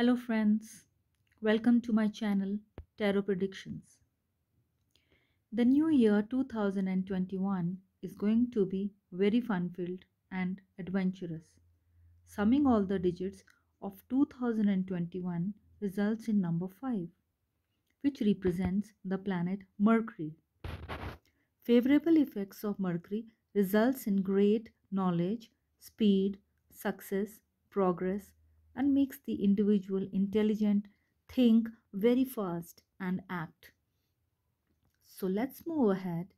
Hello friends, welcome to my channel Tarot Predictions. The new year 2021 is going to be very fun filled and adventurous. Summing all the digits of 2021 results in number 5, which represents the planet Mercury. Favorable effects of Mercury results in great knowledge, speed, success, progress, and makes the individual intelligent, think very fast, and act. So let's move ahead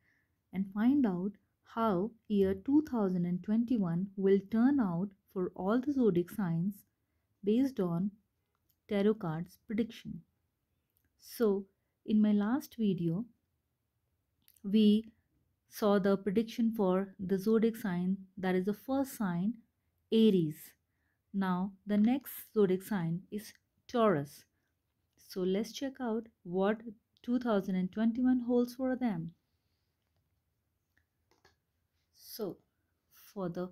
and find out how year 2021 will turn out for all the zodiac signs based on tarot cards prediction. So in my last video, we saw the prediction for the zodiac sign that is the first sign Aries now the next zodiac sign is Taurus. So let's check out what 2021 holds for them. So for the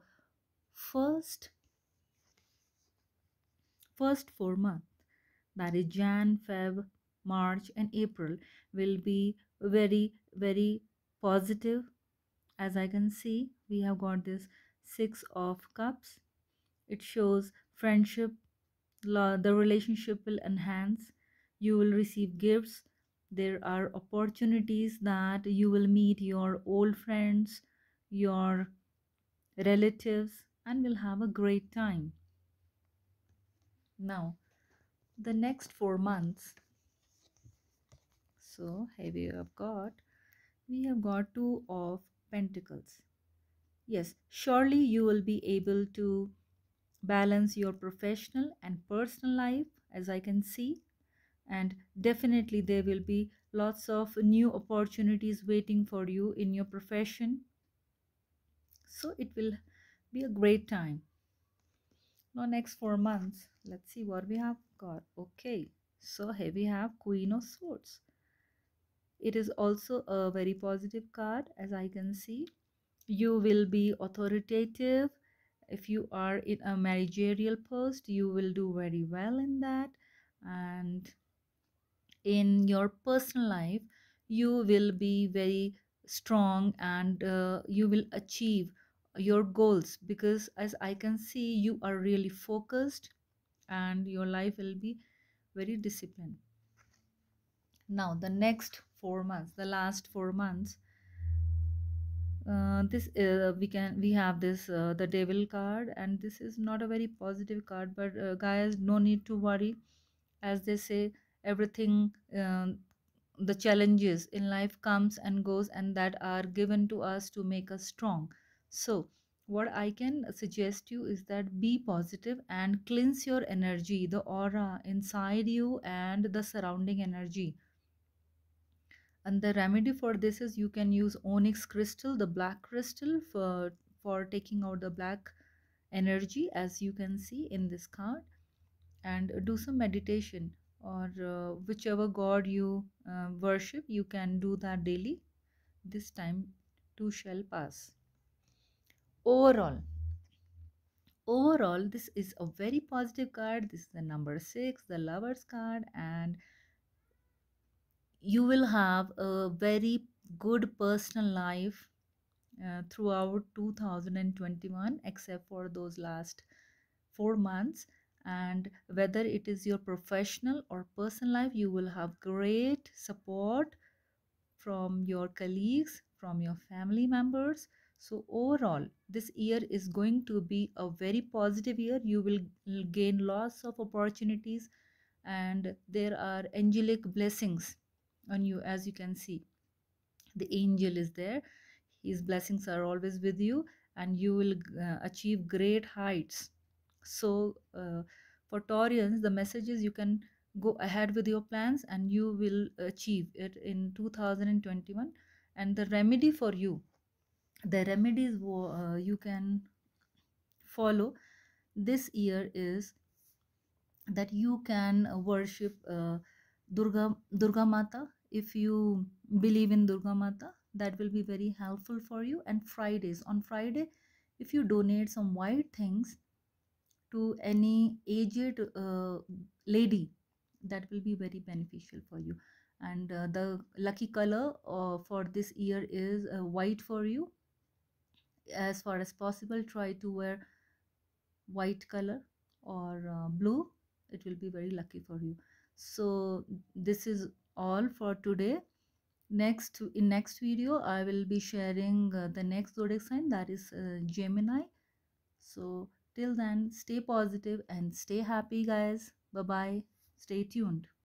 first first four months that is Jan, Feb, March and April will be very very positive as I can see we have got this six of cups it shows friendship the relationship will enhance you will receive gifts there are opportunities that you will meet your old friends your relatives and will have a great time now the next four months so here we have got we have got two of pentacles yes surely you will be able to balance your professional and personal life as i can see and definitely there will be lots of new opportunities waiting for you in your profession so it will be a great time now next four months let's see what we have got okay so here we have queen of swords it is also a very positive card as i can see you will be authoritative if you are in a managerial post you will do very well in that and in your personal life you will be very strong and uh, you will achieve your goals because as i can see you are really focused and your life will be very disciplined now the next four months the last four months uh, this uh, we can we have this uh, the devil card and this is not a very positive card but uh, guys no need to worry as they say everything uh, the challenges in life comes and goes and that are given to us to make us strong so what i can suggest you is that be positive and cleanse your energy the aura inside you and the surrounding energy and the remedy for this is you can use onyx crystal the black crystal for for taking out the black energy as you can see in this card and do some meditation or uh, whichever god you uh, worship you can do that daily this time too shall pass overall overall this is a very positive card this is the number 6 the lovers card and you will have a very good personal life uh, throughout 2021 except for those last 4 months and whether it is your professional or personal life you will have great support from your colleagues from your family members so overall this year is going to be a very positive year you will gain lots of opportunities and there are angelic blessings on you as you can see the angel is there his blessings are always with you and you will uh, achieve great heights so uh, for taurians the message is you can go ahead with your plans and you will achieve it in 2021 and the remedy for you the remedies uh, you can follow this year is that you can worship uh, durga durga mata if you believe in Durga Mata, that will be very helpful for you. And Fridays, on Friday, if you donate some white things to any aged uh, lady, that will be very beneficial for you. And uh, the lucky color uh, for this year is uh, white for you. As far as possible, try to wear white color or uh, blue. It will be very lucky for you. So this is all for today next in next video i will be sharing uh, the next zodiac sign that is uh, gemini so till then stay positive and stay happy guys bye bye stay tuned